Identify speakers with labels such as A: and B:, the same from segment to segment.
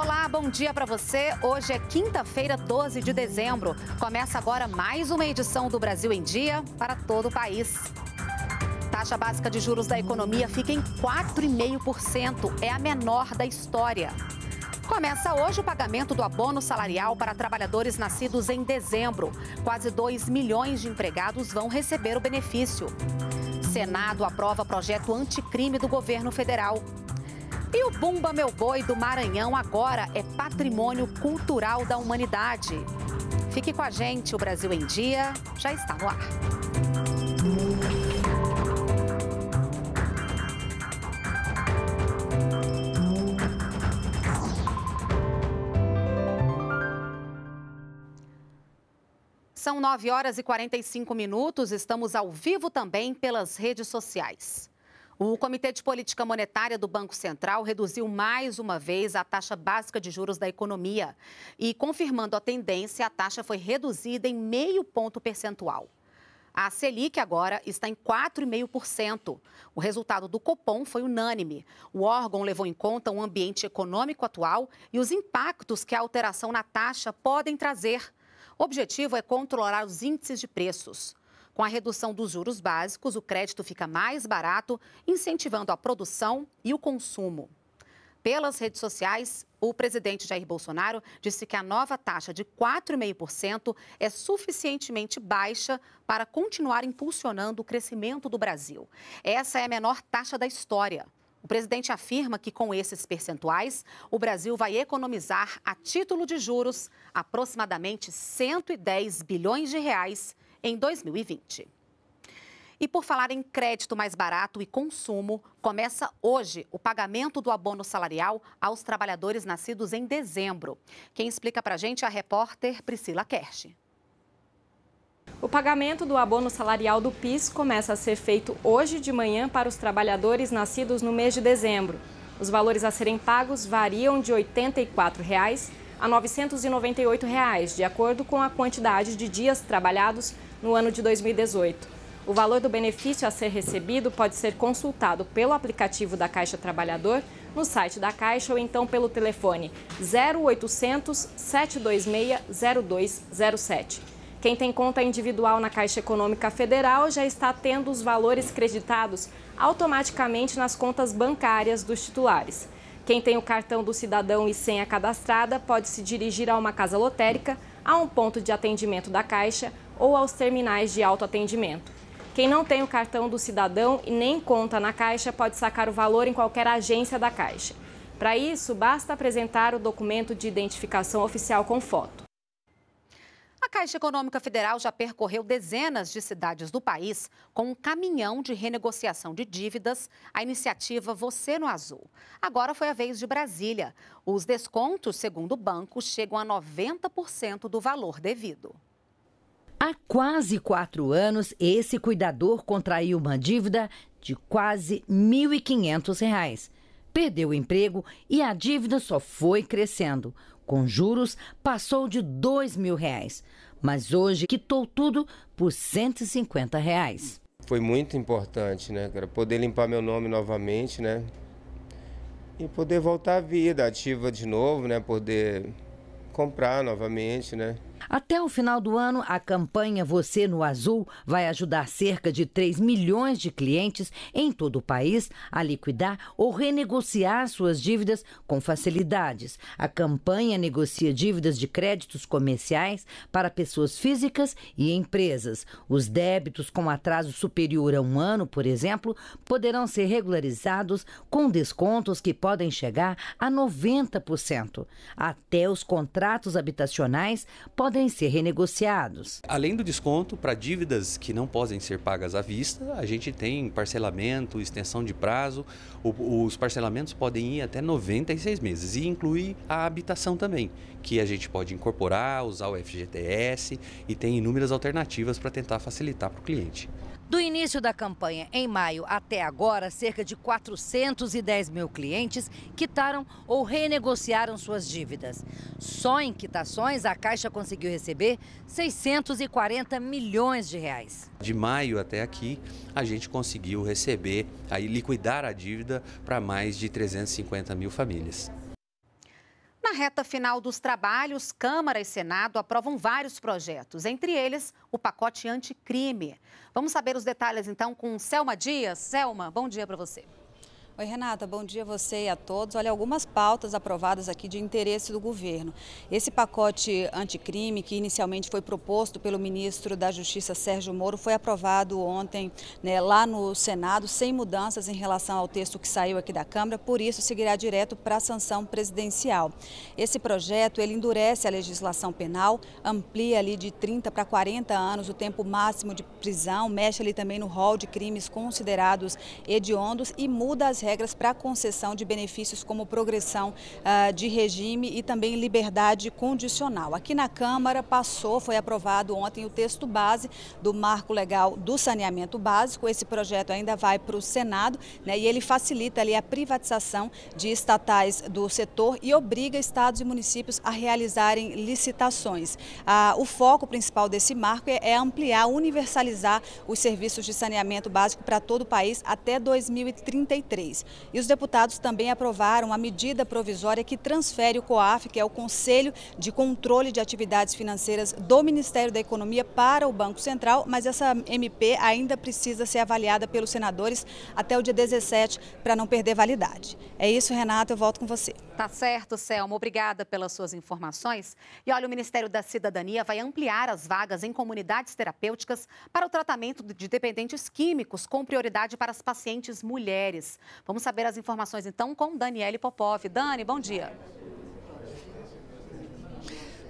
A: Olá, bom dia para você. Hoje é quinta-feira, 12 de dezembro. Começa agora mais uma edição do Brasil em Dia para todo o país. Taxa básica de juros da economia fica em 4,5%, é a menor da história. Começa hoje o pagamento do abono salarial para trabalhadores nascidos em dezembro. Quase 2 milhões de empregados vão receber o benefício. Senado aprova projeto anticrime do governo federal. E o Bumba Meu Boi do Maranhão agora é patrimônio cultural da humanidade. Fique com a gente, o Brasil em Dia já está no ar. São 9 horas e 45 minutos, estamos ao vivo também pelas redes sociais. O Comitê de Política Monetária do Banco Central reduziu mais uma vez a taxa básica de juros da economia. E confirmando a tendência, a taxa foi reduzida em meio ponto percentual. A Selic agora está em 4,5%. O resultado do Copom foi unânime. O órgão levou em conta o ambiente econômico atual e os impactos que a alteração na taxa podem trazer. O objetivo é controlar os índices de preços. Com a redução dos juros básicos, o crédito fica mais barato, incentivando a produção e o consumo. Pelas redes sociais, o presidente Jair Bolsonaro disse que a nova taxa de 4,5% é suficientemente baixa para continuar impulsionando o crescimento do Brasil. Essa é a menor taxa da história. O presidente afirma que com esses percentuais, o Brasil vai economizar a título de juros aproximadamente 110 bilhões de reais em 2020. E por falar em crédito mais barato e consumo, começa hoje o pagamento do abono salarial aos trabalhadores nascidos em dezembro. Quem explica para a gente é a repórter Priscila Kersh. O pagamento do abono salarial do
B: PIS começa a ser feito hoje de manhã para os trabalhadores nascidos no mês de dezembro. Os valores a serem pagos variam de R$ 84,00 a R$ 998, reais, de acordo com a quantidade de dias trabalhados no ano de 2018. O valor do benefício a ser recebido pode ser consultado pelo aplicativo da Caixa Trabalhador, no site da Caixa ou então pelo telefone 0800 726 0207. Quem tem conta individual na Caixa Econômica Federal já está tendo os valores creditados automaticamente nas contas bancárias dos titulares. Quem tem o cartão do cidadão e senha cadastrada pode se dirigir a uma casa lotérica, a um ponto de atendimento da Caixa ou aos terminais de autoatendimento. Quem não tem o cartão do cidadão e nem conta na Caixa pode sacar o valor em qualquer agência da Caixa. Para isso, basta apresentar o documento de identificação oficial com foto.
A: A Caixa Econômica Federal já percorreu dezenas de cidades do país com um caminhão de renegociação de dívidas, a iniciativa Você no Azul. Agora foi a vez de Brasília. Os descontos, segundo o banco, chegam a 90% do valor devido.
C: Há quase quatro anos, esse cuidador contraiu uma dívida de quase R$ 1.500. Perdeu o emprego e a dívida só foi crescendo. Com juros, passou de R$ 2.000. Mas hoje quitou tudo por R$ 150. Reais.
D: Foi muito importante, né, cara? Poder limpar meu nome novamente, né? E poder voltar à vida ativa de novo, né? Poder comprar novamente, né?
C: Até o final do ano, a campanha Você no Azul vai ajudar cerca de 3 milhões de clientes em todo o país a liquidar ou renegociar suas dívidas com facilidades. A campanha negocia dívidas de créditos comerciais para pessoas físicas e empresas. Os débitos com atraso superior a um ano, por exemplo, poderão ser regularizados com descontos que podem chegar a 90%. Até os contratos habitacionais podem podem ser renegociados.
A: Além do desconto para dívidas que não podem ser pagas à vista, a gente tem parcelamento, extensão de prazo. O, os parcelamentos podem ir até 96 meses e inclui a habitação também, que a gente pode incorporar, usar o FGTS e tem inúmeras alternativas para tentar facilitar para o cliente.
C: Do início da campanha em maio até agora, cerca de 410 mil clientes quitaram ou renegociaram suas dívidas. Só em quitações, a Caixa conseguiu receber 640 milhões de reais.
A: De maio até aqui, a gente conseguiu receber, aí liquidar a dívida para mais de 350 mil famílias na reta final dos trabalhos, Câmara e Senado aprovam vários projetos, entre eles o pacote anticrime. Vamos saber
D: os detalhes então com Selma Dias. Selma, bom dia para você. Oi, Renata, bom dia a você e a todos. Olha, algumas pautas aprovadas aqui de interesse do governo. Esse pacote anticrime, que inicialmente foi proposto pelo ministro da Justiça, Sérgio Moro, foi aprovado ontem né, lá no Senado, sem mudanças em relação ao texto que saiu aqui da Câmara, por isso seguirá direto para a sanção presidencial. Esse projeto, ele endurece a legislação penal, amplia ali de 30 para 40 anos o tempo máximo de prisão, mexe ali também no rol de crimes considerados hediondos e muda as regras regras para a concessão de benefícios como progressão uh, de regime e também liberdade condicional. Aqui na Câmara passou, foi aprovado ontem o texto base do marco legal do saneamento básico. Esse projeto ainda vai para o Senado né, e ele facilita ali a privatização de estatais do setor e obriga estados e municípios a realizarem licitações. Ah, o foco principal desse marco é, é ampliar, universalizar os serviços de saneamento básico para todo o país até 2033. E os deputados também aprovaram a medida provisória que transfere o COAF, que é o Conselho de Controle de Atividades Financeiras do Ministério da Economia para o Banco Central, mas essa MP ainda precisa ser avaliada pelos senadores até o dia 17 para não perder validade. É isso, Renato, eu volto com você.
A: Tá certo, Selma. Obrigada pelas suas informações. E olha, o Ministério da Cidadania vai ampliar as vagas em comunidades terapêuticas para o tratamento de dependentes químicos, com prioridade para as pacientes mulheres. Vamos saber as informações então com Daniele Popov. Dani, bom dia.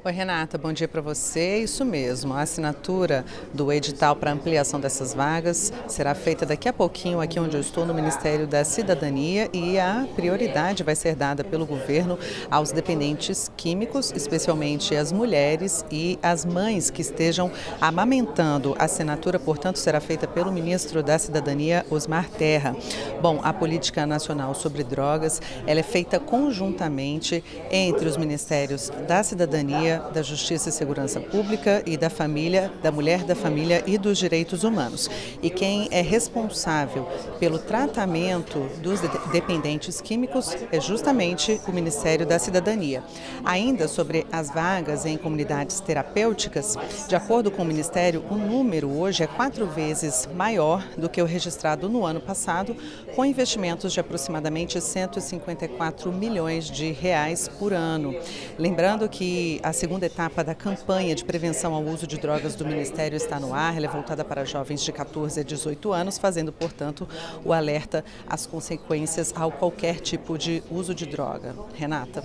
E: Oi, Renata, bom dia para você. Isso mesmo, a assinatura do edital para ampliação dessas vagas será feita daqui a pouquinho, aqui onde eu estou, no Ministério da Cidadania, e a prioridade vai ser dada pelo governo aos dependentes químicos, especialmente as mulheres e as mães que estejam amamentando. A assinatura, portanto, será feita pelo ministro da Cidadania, Osmar Terra. Bom, a política nacional sobre drogas, ela é feita conjuntamente entre os ministérios da Cidadania, da Justiça e Segurança Pública e da Família, da Mulher, da Família e dos Direitos Humanos. E quem é responsável pelo tratamento dos dependentes químicos é justamente o Ministério da Cidadania. Ainda sobre as vagas em comunidades terapêuticas, de acordo com o Ministério, o número hoje é quatro vezes maior do que o registrado no ano passado, com investimentos de aproximadamente 154 milhões de reais por ano. Lembrando que a segunda etapa da campanha de prevenção ao uso de drogas do Ministério está no ar. Ela é voltada para jovens de 14 a 18 anos, fazendo, portanto, o alerta às consequências ao qualquer tipo de uso de droga. Renata.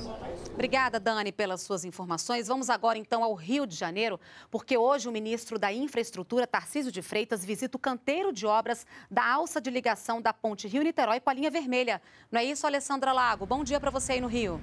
A: Obrigada, Dani, pelas suas informações. Vamos agora, então, ao Rio de Janeiro, porque hoje o ministro da Infraestrutura, Tarcísio de Freitas, visita o canteiro de obras da alça de ligação da ponte Rio-Niterói com a linha vermelha. Não é isso, Alessandra Lago? Bom dia para você aí no Rio.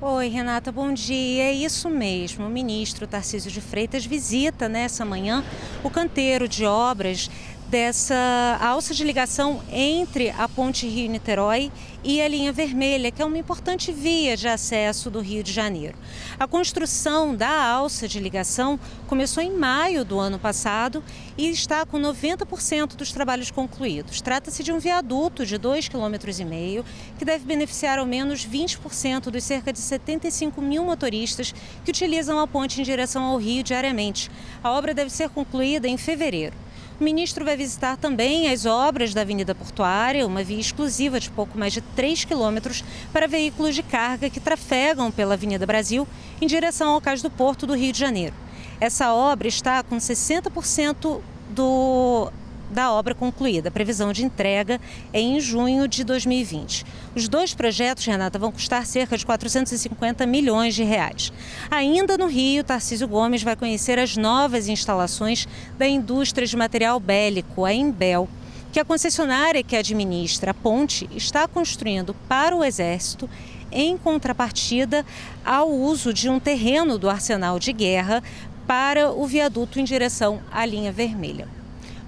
A: Oi, Renata,
F: bom dia. É isso mesmo. O ministro Tarcísio de Freitas visita nessa né, manhã o canteiro de obras dessa alça de ligação entre a Ponte Rio-Niterói e a Linha Vermelha, que é uma importante via de acesso do Rio de Janeiro. A construção da alça de ligação começou em maio do ano passado e está com 90% dos trabalhos concluídos. Trata-se de um viaduto de 2,5 km que deve beneficiar ao menos 20% dos cerca de 75 mil motoristas que utilizam a ponte em direção ao Rio diariamente. A obra deve ser concluída em fevereiro. O ministro vai visitar também as obras da Avenida Portuária, uma via exclusiva de pouco mais de 3 quilômetros para veículos de carga que trafegam pela Avenida Brasil em direção ao Cais do Porto do Rio de Janeiro. Essa obra está com 60% do da obra concluída. A previsão de entrega é em junho de 2020. Os dois projetos, Renata, vão custar cerca de 450 milhões de reais. Ainda no Rio, Tarcísio Gomes vai conhecer as novas instalações da indústria de material bélico, a Embel que a concessionária que administra a ponte está construindo para o Exército em contrapartida ao uso de um terreno do arsenal de guerra para o viaduto em direção à linha vermelha.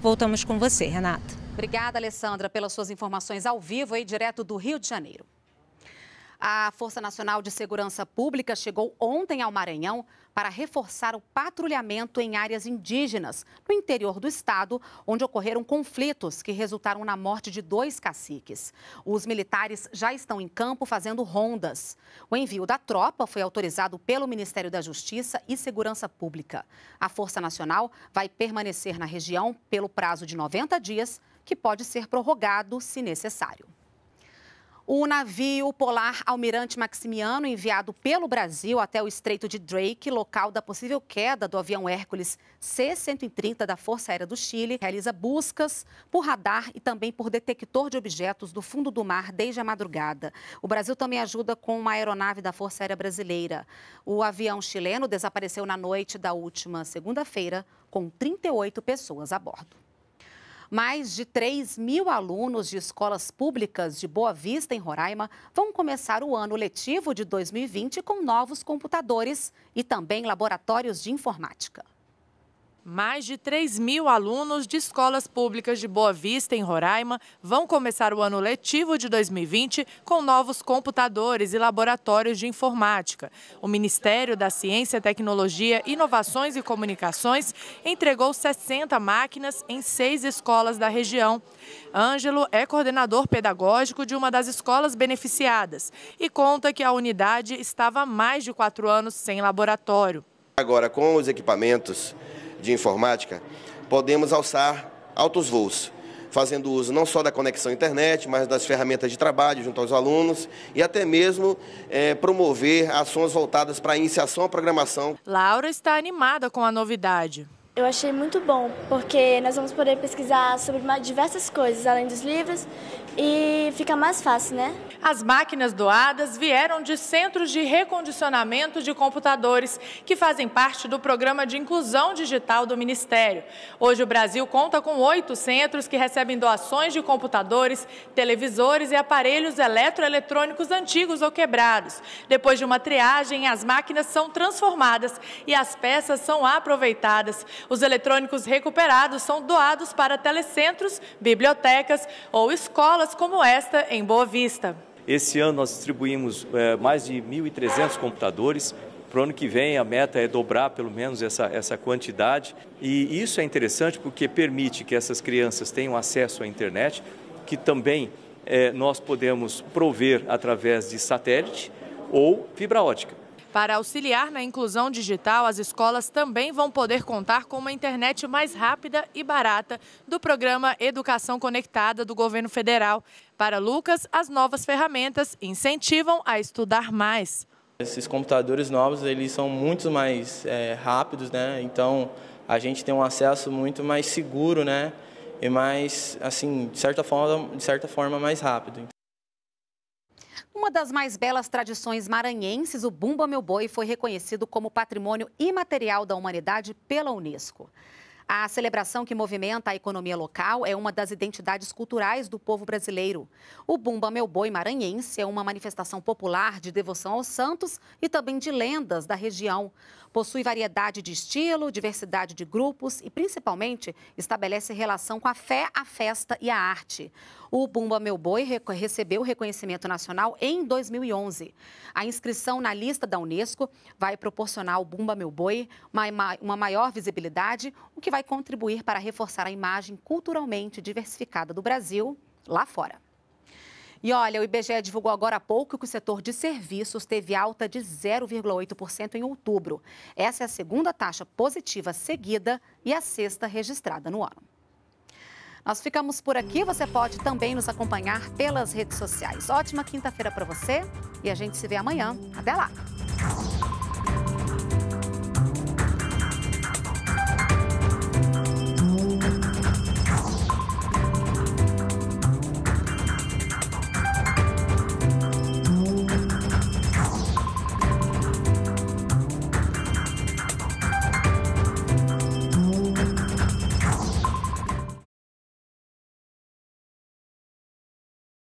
F: Voltamos com você, Renata.
A: Obrigada, Alessandra, pelas suas informações ao vivo e direto do Rio de Janeiro. A Força Nacional de Segurança Pública chegou ontem ao Maranhão para reforçar o patrulhamento em áreas indígenas no interior do estado, onde ocorreram conflitos que resultaram na morte de dois caciques. Os militares já estão em campo fazendo rondas. O envio da tropa foi autorizado pelo Ministério da Justiça e Segurança Pública. A Força Nacional vai permanecer na região pelo prazo de 90 dias, que pode ser prorrogado se necessário. O navio polar Almirante Maximiano, enviado pelo Brasil até o Estreito de Drake, local da possível queda do avião Hércules C-130 da Força Aérea do Chile, realiza buscas por radar e também por detector de objetos do fundo do mar desde a madrugada. O Brasil também ajuda com uma aeronave da Força Aérea Brasileira. O avião chileno desapareceu na noite da última segunda-feira com 38 pessoas a bordo. Mais de 3 mil alunos de escolas públicas de Boa Vista, em Roraima, vão começar o ano letivo de 2020 com novos computadores e também laboratórios de informática.
G: Mais de 3 mil alunos de escolas públicas de Boa Vista, em Roraima, vão começar o ano letivo de 2020 com novos computadores e laboratórios de informática. O Ministério da Ciência, Tecnologia, Inovações e Comunicações entregou 60 máquinas em seis escolas da região. Ângelo é coordenador pedagógico de uma das escolas beneficiadas e conta que a unidade estava há mais de quatro anos sem laboratório.
F: Agora, com os equipamentos de informática, podemos alçar altos voos, fazendo uso não só da conexão internet, mas das ferramentas de trabalho junto aos alunos e até mesmo é, promover ações voltadas para a iniciação à programação.
G: Laura está animada com a novidade. Eu achei muito bom, porque nós vamos poder pesquisar sobre diversas coisas, além dos livros, e fica mais fácil, né? As máquinas doadas vieram de centros de recondicionamento de computadores que fazem parte do programa de inclusão digital do Ministério. Hoje o Brasil conta com oito centros que recebem doações de computadores, televisores e aparelhos eletroeletrônicos antigos ou quebrados. Depois de uma triagem, as máquinas são transformadas e as peças são aproveitadas. Os eletrônicos recuperados são doados para telecentros, bibliotecas ou escolas como esta em Boa Vista.
B: Esse ano nós distribuímos é, mais de 1.300 computadores. Para o ano que vem a meta é dobrar pelo menos essa, essa quantidade. E isso é interessante porque permite que essas crianças tenham acesso à internet, que também é, nós podemos prover através de satélite ou fibra ótica.
G: Para auxiliar na inclusão digital, as escolas também vão poder contar com uma internet mais rápida e barata do programa Educação Conectada do governo federal. Para Lucas, as novas ferramentas incentivam a estudar mais.
F: Esses computadores novos eles são muito mais é, rápidos, né? então a gente tem um acesso muito mais seguro né? e mais, assim, de certa forma, de certa forma mais rápido.
A: Uma das mais belas tradições maranhenses, o Bumba Meu Boi, foi reconhecido como Patrimônio Imaterial da Humanidade pela Unesco. A celebração que movimenta a economia local é uma das identidades culturais do povo brasileiro. O Bumba Meu Boi Maranhense é uma manifestação popular de devoção aos santos e também de lendas da região. Possui variedade de estilo, diversidade de grupos e, principalmente, estabelece relação com a fé, a festa e a arte. O Bumba Meu Boi recebeu reconhecimento nacional em 2011. A inscrição na lista da Unesco vai proporcionar ao Bumba Meu Boi uma maior visibilidade, o que vai vai contribuir para reforçar a imagem culturalmente diversificada do Brasil lá fora. E olha, o IBGE divulgou agora há pouco que o setor de serviços teve alta de 0,8% em outubro. Essa é a segunda taxa positiva seguida e a sexta registrada no ano. Nós ficamos por aqui. Você pode também nos acompanhar pelas redes sociais. Ótima quinta-feira para você e a gente se vê amanhã. Até lá!